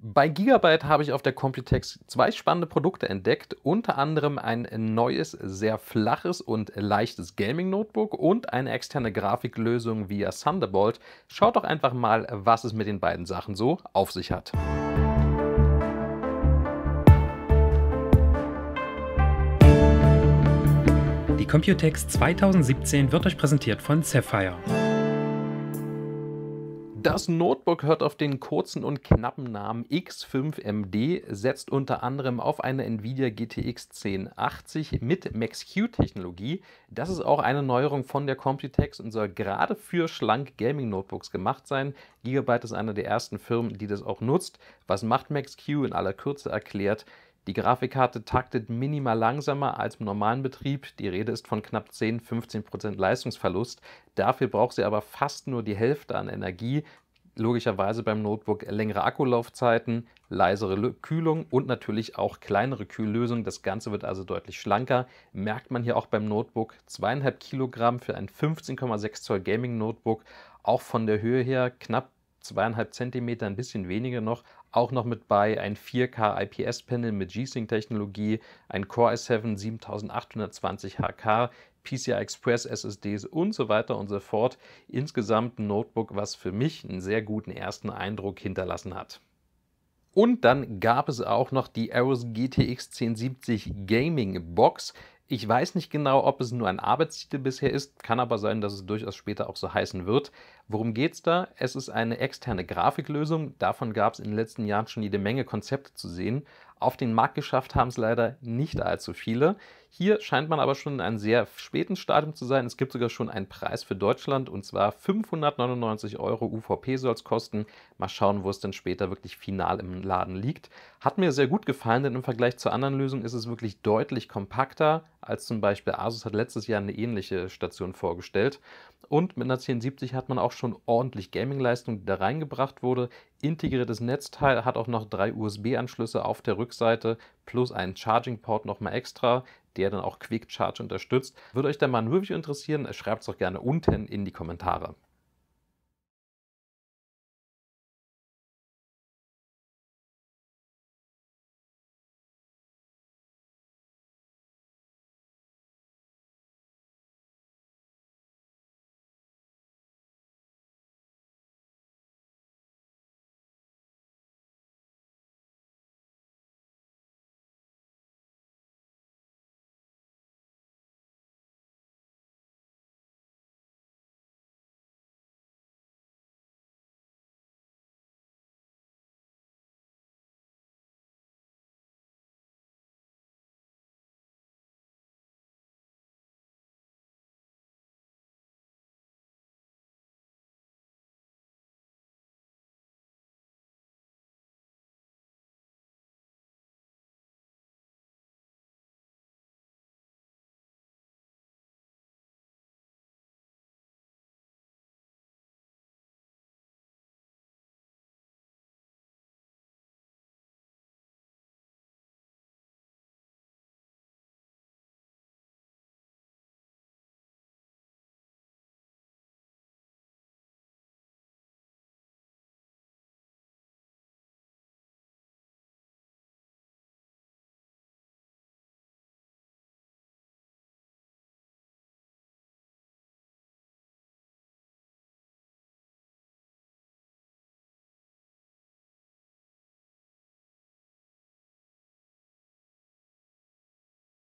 Bei Gigabyte habe ich auf der Computex zwei spannende Produkte entdeckt, unter anderem ein neues, sehr flaches und leichtes Gaming-Notebook und eine externe Grafiklösung via Thunderbolt. Schaut doch einfach mal, was es mit den beiden Sachen so auf sich hat. Die Computex 2017 wird euch präsentiert von Sapphire. Das Notebook hört auf den kurzen und knappen Namen X5MD, setzt unter anderem auf eine Nvidia GTX 1080 mit maxq technologie Das ist auch eine Neuerung von der Computex und soll gerade für schlank Gaming-Notebooks gemacht sein. Gigabyte ist eine der ersten Firmen, die das auch nutzt. Was macht MaxQ in aller Kürze erklärt? Die Grafikkarte taktet minimal langsamer als im normalen Betrieb. Die Rede ist von knapp 10-15% Leistungsverlust. Dafür braucht sie aber fast nur die Hälfte an Energie. Logischerweise beim Notebook längere Akkulaufzeiten, leisere Kühlung und natürlich auch kleinere Kühllösungen. Das Ganze wird also deutlich schlanker. Merkt man hier auch beim Notebook 2,5 Kilogramm für ein 15,6 Zoll Gaming Notebook. Auch von der Höhe her knapp zweieinhalb Zentimeter, ein bisschen weniger noch, auch noch mit bei ein 4K IPS-Panel mit G-Sync-Technologie, ein Core i7 7820HK, PCI Express SSDs und so weiter und so fort. Insgesamt ein Notebook, was für mich einen sehr guten ersten Eindruck hinterlassen hat. Und dann gab es auch noch die Aeros GTX 1070 Gaming Box. Ich weiß nicht genau, ob es nur ein Arbeitstitel bisher ist, kann aber sein, dass es durchaus später auch so heißen wird. Worum geht's da? Es ist eine externe Grafiklösung. Davon gab es in den letzten Jahren schon jede Menge Konzepte zu sehen. Auf den Markt geschafft haben es leider nicht allzu viele. Hier scheint man aber schon in einem sehr späten Stadium zu sein. Es gibt sogar schon einen Preis für Deutschland und zwar 599 Euro UVP soll es kosten. Mal schauen, wo es denn später wirklich final im Laden liegt. Hat mir sehr gut gefallen, denn im Vergleich zur anderen Lösung ist es wirklich deutlich kompakter als zum Beispiel Asus hat letztes Jahr eine ähnliche Station vorgestellt. Und mit einer 1070 hat man auch schon ordentlich Gaming-Leistung, die da reingebracht wurde. Integriertes Netzteil hat auch noch drei USB-Anschlüsse auf der Rückseite plus einen Charging-Port nochmal extra, der dann auch Quick Charge unterstützt. Würde euch da mal ein Review interessieren? Schreibt es doch gerne unten in die Kommentare.